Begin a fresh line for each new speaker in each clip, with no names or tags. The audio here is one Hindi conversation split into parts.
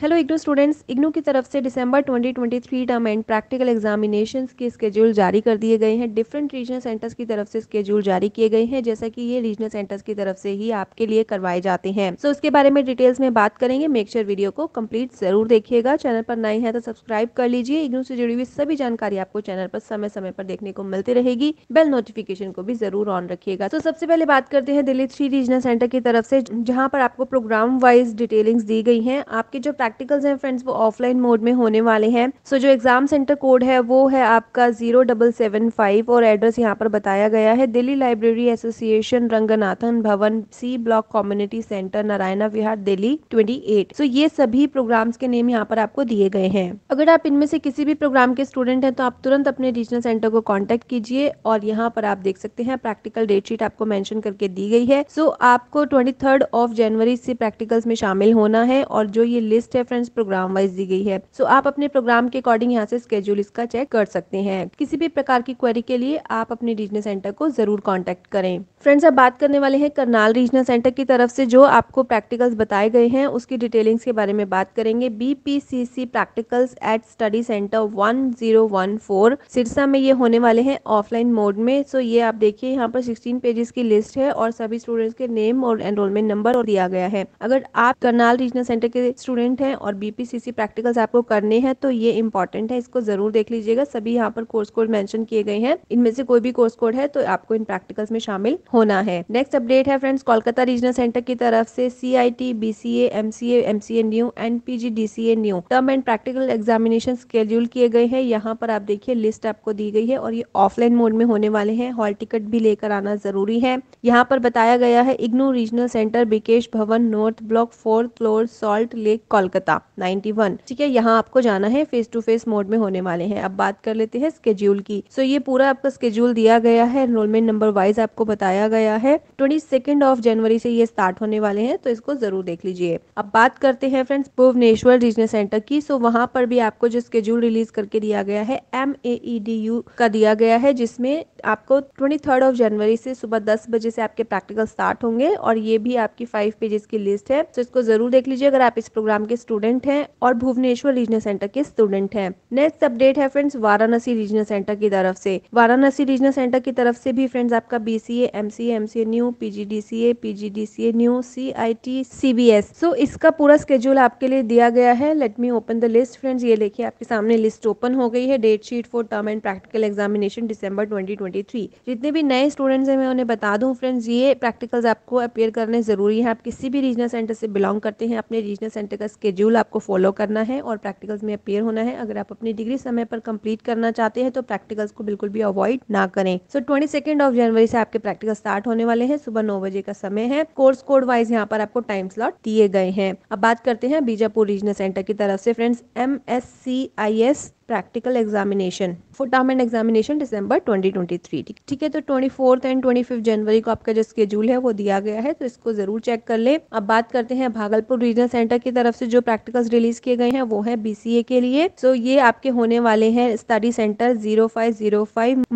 हेलो इग्नू स्टूडेंट्स इग्नू की तरफ से दिसंबर 2023 टर्म एंड प्रैक्टिकल एग्जामिनेशन के स्केड्यूल जारी कर दिए गए हैं डिफरेंट रीजनल सेंटर्स की तरफ से स्केड्यूल जारी किए गए हैं जैसा कि ये रीजनल सेंटर्स की तरफ से ही आपके लिए करवाए जाते हैं सो so, इसके बारे में डिटेल्स में बात करेंगे मेक श्योर sure वीडियो को कम्प्लीट जरूर देखिएगा चैनल पर नए हैं तो सब्सक्राइब कर लीजिए इग्नू से जुड़ी हुई सभी जानकारी आपको चैनल पर समय समय पर देखने को मिलती रहेगी बेल नोटिफिकेशन को भी जरूर ऑन रखिएगा तो so, सबसे पहले बात करते हैं दिल्ली थ्री रीजनल सेंटर की तरफ से जहाँ पर आपको प्रोग्राम वाइज डिटेलिंग्स दी गई है आपके जो प्रैक्टिकल्स हैं फ्रेंड्स वो ऑफलाइन मोड में होने वाले हैं सो so, जो एग्जाम सेंटर कोड है वो है आपका जीरो डबल सेवन फाइव और एड्रेस यहाँ पर बताया गया है Delhi library association Ranganathan Bhawan C block community centre Narayana Vihar Delhi twenty eight so ये सभी प्रोग्राम्स के नेम यहाँ पर आपको दिए गए हैं अगर आप इनमें से किसी भी प्रोग्राम के स्टूडेंट हैं तो आप तुरंत अपने रीजनल सेंटर को कॉन्टेक्ट कीजिए और यहाँ पर आप देख सकते हैं प्रैक्टिकल डेट शीट आपको मैंशन करके दी गई है सो so, आपको ट्वेंटी ऑफ जनवरी से प्रैक्टिकल्स में शामिल होना है और जो ये लिस्ट है फ्रेंड्स प्रोग्राम वाइज दी गई है सो आप अपने प्रोग्राम के अकॉर्डिंग यहाँ से स्केड्यूल इसका चेक कर सकते हैं किसी भी प्रकार की क्वेरी के लिए आप अपने रीजनल सेंटर को जरूर कॉन्टेक्ट करें फ्रेंड्स अब बात करने वाले हैं करनाल रीजनल सेंटर की तरफ से जो आपको प्रैक्टिकल्स बताए गए हैं उसकी डिटेलिंग्स के बारे में बात करेंगे BPCC practicals at study centre 1014 Sirsa में ये होने वाले हैं ऑफलाइन मोड में सो ये आप देखिए यहाँ पर 16 पेजेस की लिस्ट है और सभी स्टूडेंट्स के नेम और एनरोलमेंट नंबर दिया गया है अगर आप करनाल रीजनल सेंटर के स्टूडेंट है हैं और बीपीसीसी प्रैक्टिकल्स आपको करने हैं तो ये इंपॉर्टेंट है इसको जरूर देख लीजिएगा सभी यहाँ पर कोर्स कोड मेंशन किए गए हैं इनमें से कोई भी कोर्स कोड है तो आपको इन प्रैक्टिकल्स में शामिल होना है नेक्स्ट अपडेट है फ्रेंड्स कोलकाता रीजनल सेंटर की तरफ से C I T B C A M C M C A new and G D C A new term end practical examination schedule किए गए हैं यहाँ पर आप देखिए लिस्ट आपको दी गई है और ये ऑफलाइन मोड में होने वाले हैं हॉल टिकट भी लेकर आना जरूरी है यहाँ पर बताया गया है IGNOU regional centre Bikash Bhawan north block fourth floor Salt Lake Kolkata Kolkata 91 ठीक है यहाँ आपको जाना है फेस टू फेस मोड में होने वाले हैं अब बात कर लेते हैं स्केड्यूल की सो ये पूरा आपका स्केड्यूल दिया गया है एनरोलमेंट नंबर वाइज आपको बताया गया है ट्वेंटी सेकेंड ऑफ जनवरी से ये स्टार्ट होने वाले हैं तो इसको जरूर देख लीजिए अब बात करते हैं फ्रेंड्स भुवनेश्वर रीजनल सेंटर की सो वहाँ पर भी आपको जो स्केड्यूल रिलीज करके दिया गया है एम ए डी यू का दिया गया है जिसमें आपको ट्वेंटी थर्ड ऑफ जनवरी से सुबह दस बजे से आपके प्रैक्टिकल स्टार्ट होंगे और ये भी आपकी फाइव पेजेस की लिस्ट है तो इसको जरूर देख लीजिए अगर आप इस प्रोग्राम के स्टूडेंट हैं और भुवनेश्वर रीजनल सेंटर के स्टूडेंट हैं नेक्स्ट अपडेट है फ्रेंड्स वाराणसी रीजनल सेंटर की तरफ से वाराणसी रीजनल सेंटर की तरफ से भी फ्रेंड्स आपका B C A M C M C A new PGDCA PGDCA new C I T C B S so इसका पूरा स्केड्यूल आपके लिए दिया गया है let me open the list friends ये देखिए आपके सामने लिस्ट ओपन हो गई है date sheet for term end practical examination December twenty जितने भी नए स्टूडेंट्स हैं मैं उन्हें बता दू फ्रेंड्स ये प्रैक्टिकल्स आपको अपेयर करने जरूरी है आप किसी भी रीजनल सेंटर से बिलोंग करते हैं अपने रीजनल सेंटर का स्केड्यूल आपको फॉलो करना है और प्रैक्टिकल्स में अपेयर होना है अगर आप अपनी डिग्री समय पर कंप्लीट करना चाहते हैं तो प्रैक्टिकल्स को बिल्कुल भी अवॉइड ना करें so twenty second of January से आपके प्रैक्टिकल स्टार्ट होने वाले हैं सुबह नौ बजे का समय है कोर्स कोड वाइज यहाँ पर आपको टाइम स्लॉट दिए गए हैं अब बात करते हैं बीजापुर रीजनल सेंटर की तरफ से friends M S C I S practical examination for term end examination December 2023 ठीक है तो 24th एंड 25th जनवरी को आपका जो स्केड्यूल है वो दिया गया है तो इसको जरूर चेक कर ले अब बात करते हैं भागलपुर रीजनल सेंटर की तरफ से जो प्रैक्टिकल्स रिलीज किए गए हैं वो है बीसीए के लिए सो ये आपके होने वाले हैं study centre zero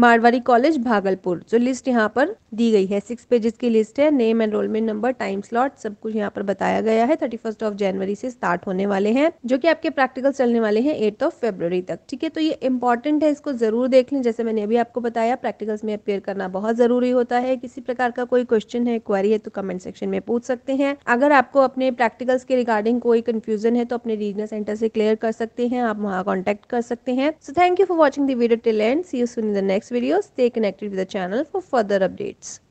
Marwari college Bhagalpur जो लिस्ट यहाँ पर दी गई है सिक्स पेजेस की लिस्ट है name enrolment number time slot सब कुछ यहाँ पर बताया गया है थर्टी ऑफ जनवरी से स्टार्ट होने वाले हैं जो की आपके प्रैक्टिकल चलने वाले हैं एट ऑफ फेब्रवरी तक ठीक है तो ये इंपॉर्टेंट है इसको ज़रूर देख लें जैसे मैंने अभी आपको बताया प्रैक्टिकल्स में अपेयर करना बहुत ज़रूरी होता है किसी प्रकार का कोई क्वेश्चन है क्वारी है तो कमेंट सेक्शन में पूछ सकते हैं अगर आपको अपने प्रैक्टिकल्स के रिगार्डिंग कोई कंफ्यूजन है तो अपने रीजनल सेंटर से क्लियर कर सकते हैं आप वहाँ कॉन्टेक्ट कर सकते हैं so thank you for watching video video till end see you soon the next video stay connected with the channel for further updates